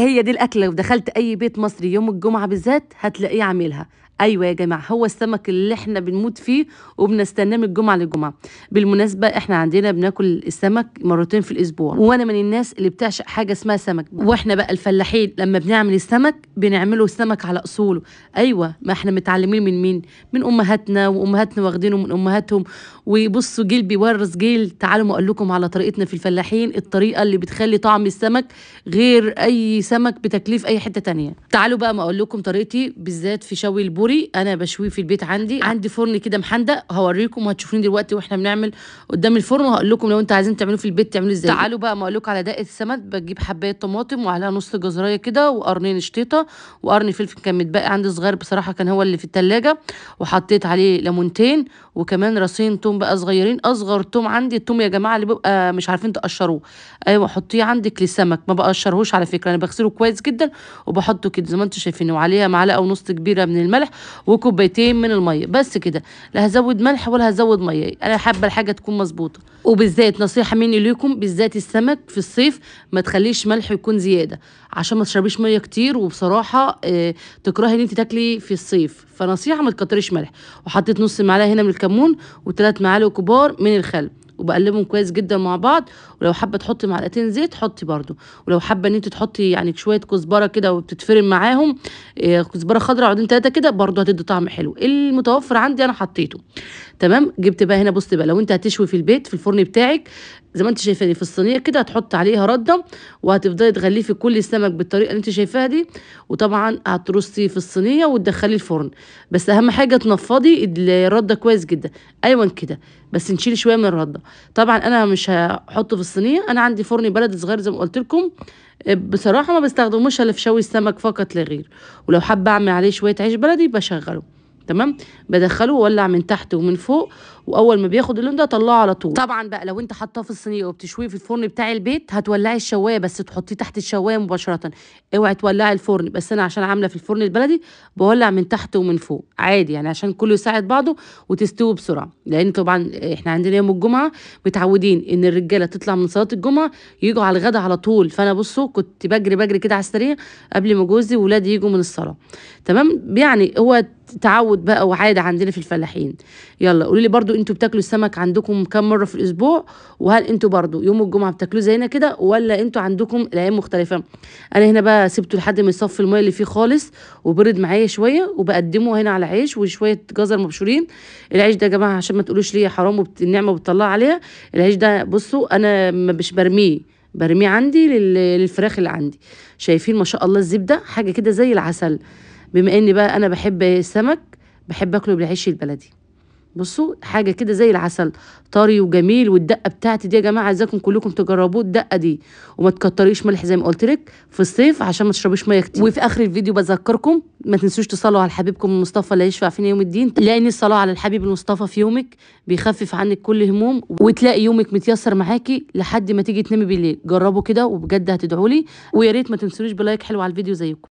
هي دي الاكله لو دخلت اي بيت مصري يوم الجمعه بالذات هتلاقيه عاملها ايوه يا جماعه هو السمك اللي احنا بنموت فيه وبنستناه من الجمعه للجمعه بالمناسبه احنا عندنا بناكل السمك مرتين في الاسبوع وانا من الناس اللي بتعشق حاجه اسمها سمك واحنا بقى الفلاحين لما بنعمل السمك بنعمله السمك على اصوله ايوه ما احنا متعلمين من مين من امهاتنا وامهاتنا واخدينه من امهاتهم وبصوا جيل بيورث جيل تعالوا ما اقول لكم على طريقتنا في الفلاحين الطريقه اللي بتخلي طعم السمك غير اي سمك بتكليف اي حته تانية تعالوا بقى ما اقول لكم طريقتي بالذات في شوي البوري انا بشويه في البيت عندي عندي فرن كده محندق هوريكم وهتشوفوني دلوقتي واحنا بنعمل قدام الفرن وهقول لكم لو انتوا عايزين تعملوه في البيت تعملوه ازاي تعالوا بقى ما اقول لكم على دقه السمك بجيب حبايه طماطم وعليها نص جزرايه كده وقرنين شطيطه وقرن فلفل كان متبقي عندي صغير بصراحه كان هو اللي في التلاجة وحطيت عليه ليمونتين وكمان راسين توم بقى صغيرين اصغر توم عندي التوم يا جماعه اللي بيبقى مش عارفين تقشروه ايوه حطيه عندك للسمك ما بقشرهوش على فكره انا بغسله بغسله كويس جدا وبحطه كده زي ما انتم شايفين وعليها معلقه ونص كبيره من الملح وكوبايتين من الميه بس كده لا هزود ملح ولا هزود ميه انا حابه الحاجه تكون مظبوطه وبالذات نصيحه مني ليكم بالذات السمك في الصيف ما تخليش ملح يكون زياده عشان ما تشربيش ميه كتير وبصراحه اه تكرهي ان انت تاكلي في الصيف فنصيحه ما تكتريش ملح وحطيت نص معلقه هنا من الكمون وثلاث معالق كبار من الخل وبقلبهم كويس جدا مع بعض ولو حابه تحطي معلقتين زيت حطي برده ولو حابه ان انت تحطي يعني شويه كزبره كده وبتتفرم معاهم آه، كزبره خضراء عودين ثلاثه كده برده هتدي طعم حلو المتوفر عندي انا حطيته تمام جبت بقى هنا بصي بقى لو انت هتشوي في البيت في الفرن بتاعك زي ما انت شايفاني في الصينيه كده هتحط عليها رده وهتفضلي تغليه في كل السمك بالطريقه اللي انت شايفاها دي وطبعا هترصي في الصينيه وتدخلي الفرن بس اهم حاجه تنفضي الرده كويس جدا ايوه كده بس نشيل شويه من الرده طبعا انا مش هحطه في الصينيه انا عندي فرن بلد صغير زي ما قلت لكم بصراحه ما بستخدموش الا في شوي السمك فقط لا غير ولو حابه اعمل عليه شويه عيش بلدي بشغله تمام بدخله وولع من تحت ومن فوق واول ما بياخد اللون ده طلعه على طول طبعا بقى لو انت حطاه في الصينيه وبتشويه في الفرن بتاع البيت هتولعي الشوايه بس تحطيه تحت الشوايه مباشره اوعي تولعي الفرن بس انا عشان عامله في الفرن البلدي بولع من تحت ومن فوق عادي يعني عشان كله يساعد بعضه وتستوي بسرعه لان طبعا احنا عندنا يوم الجمعه متعودين ان الرجاله تطلع من صلاه الجمعه يجوا على الغدا على طول فانا بصوا كنت بجري بجري كده على السريع قبل ما جوزي وولادي يجوا من الصلاه تمام يعني هو تعود بقى وعاده عندنا في الفلاحين يلا قولوا لي برضو انتوا بتاكلوا السمك عندكم كم مره في الاسبوع وهل انتوا برضو يوم الجمعه بتاكلوه زينا كده ولا انتوا عندكم الايام مختلفه انا هنا بقى سبته لحد ما يصفي الميه اللي فيه خالص وبرد معايا شويه وبقدمه هنا على عيش وشويه جزر مبشورين العيش ده يا جماعه عشان ما تقولوش ليه حرام النعمه بتطلع عليها العيش ده بصوا انا مش برميه برميه عندي للفراخ اللي عندي شايفين ما شاء الله الزبده حاجه كده زي العسل بما ان بقى انا بحب السمك بحب اكله بالعيش البلدي بصوا حاجة كده زي العسل طري وجميل والدقة بتاعتي دي يا جماعة عايزاكم كلكم تجربوه الدقة دي وما تكتريش ملح زي ما قلت لك في الصيف عشان ما تشربيش مية كتير وفي آخر الفيديو بذكركم ما تنسوش تصلوا على حبيبكم المصطفى اللي يشفع فينا يوم الدين لأن الصلاة على الحبيب المصطفى في يومك بيخفف عنك كل هموم وتلاقي يومك متيسر معاكي لحد ما تيجي تنامي بالليل جربوا كده وبجد هتدعوا لي ويا ريت ما تنسوش بلايك حلو على الفيديو زيكم